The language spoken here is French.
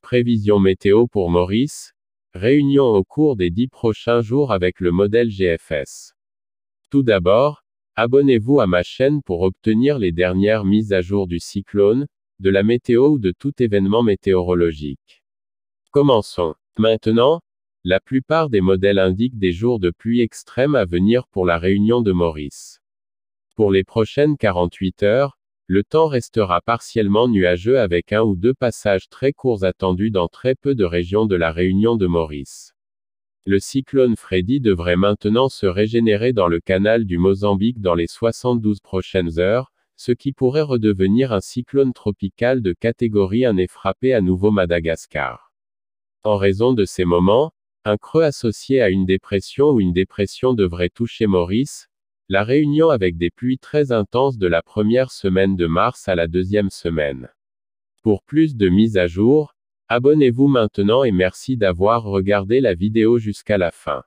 Prévision météo pour Maurice. Réunion au cours des dix prochains jours avec le modèle GFS. Tout d'abord, abonnez-vous à ma chaîne pour obtenir les dernières mises à jour du cyclone, de la météo ou de tout événement météorologique. Commençons. Maintenant, la plupart des modèles indiquent des jours de pluie extrême à venir pour la réunion de Maurice. Pour les prochaines 48 heures, le temps restera partiellement nuageux avec un ou deux passages très courts attendus dans très peu de régions de la Réunion de Maurice. Le cyclone Freddy devrait maintenant se régénérer dans le canal du Mozambique dans les 72 prochaines heures, ce qui pourrait redevenir un cyclone tropical de catégorie 1 et frapper à nouveau Madagascar. En raison de ces moments, un creux associé à une dépression ou une dépression devrait toucher Maurice, la réunion avec des pluies très intenses de la première semaine de mars à la deuxième semaine. Pour plus de mises à jour, abonnez-vous maintenant et merci d'avoir regardé la vidéo jusqu'à la fin.